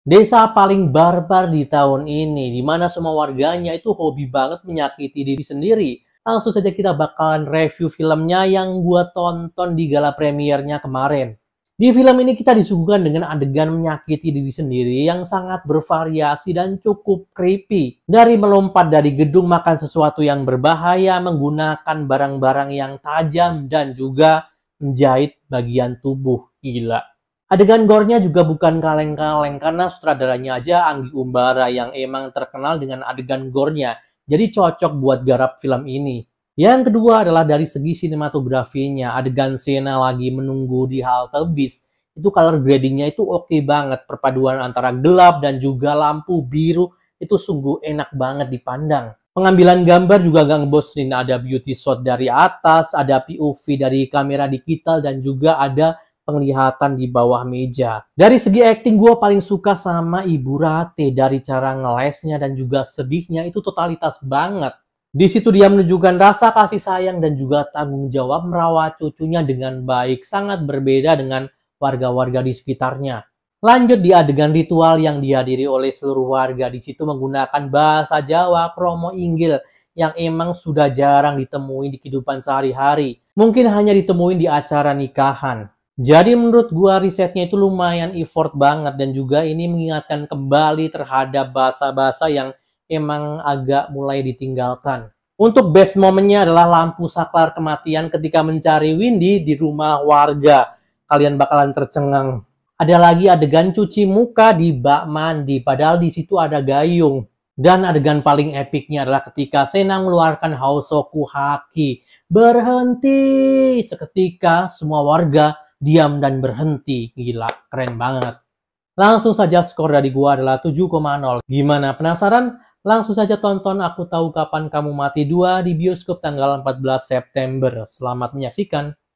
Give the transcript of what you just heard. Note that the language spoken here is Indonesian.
Desa paling barbar di tahun ini, di mana semua warganya itu hobi banget menyakiti diri sendiri. Langsung saja kita bakalan review filmnya yang gua tonton di gala premiernya kemarin. Di film ini kita disuguhkan dengan adegan menyakiti diri sendiri yang sangat bervariasi dan cukup creepy. Dari melompat dari gedung makan sesuatu yang berbahaya, menggunakan barang-barang yang tajam, dan juga menjahit bagian tubuh. Gila. Adegan gornya juga bukan kaleng-kaleng karena sutradaranya aja Anggi Umbara yang emang terkenal dengan adegan gornya. Jadi cocok buat garap film ini. Yang kedua adalah dari segi sinematografinya. Adegan Sena lagi menunggu di halte bis. Itu color gradingnya itu oke okay banget. Perpaduan antara gelap dan juga lampu biru itu sungguh enak banget dipandang. Pengambilan gambar juga gak ngebosenin. Ada beauty shot dari atas, ada POV dari kamera digital, dan juga ada penglihatan di bawah meja. Dari segi akting gue paling suka sama Ibu Rate dari cara ngelesnya dan juga sedihnya itu totalitas banget. Di situ dia menunjukkan rasa kasih sayang dan juga tanggung jawab merawat cucunya dengan baik, sangat berbeda dengan warga-warga di sekitarnya. Lanjut di adegan ritual yang dihadiri oleh seluruh warga di situ menggunakan bahasa Jawa, kromo inggil yang emang sudah jarang ditemuin di kehidupan sehari-hari. Mungkin hanya ditemuin di acara nikahan. Jadi menurut gua risetnya itu lumayan effort banget dan juga ini mengingatkan kembali terhadap bahasa-bahasa yang emang agak mulai ditinggalkan. Untuk best momennya adalah lampu saklar kematian ketika mencari Windy di rumah warga. Kalian bakalan tercengang. Ada lagi adegan cuci muka di bak mandi, padahal di situ ada gayung. Dan adegan paling epiknya adalah ketika Sena mengeluarkan Hausoku Haki. Berhenti! Seketika semua warga diam dan berhenti. Gila, keren banget. Langsung saja skor dari gua adalah 7,0. Gimana penasaran? Langsung saja tonton Aku Tahu Kapan Kamu Mati 2 di bioskop tanggal 14 September. Selamat menyaksikan.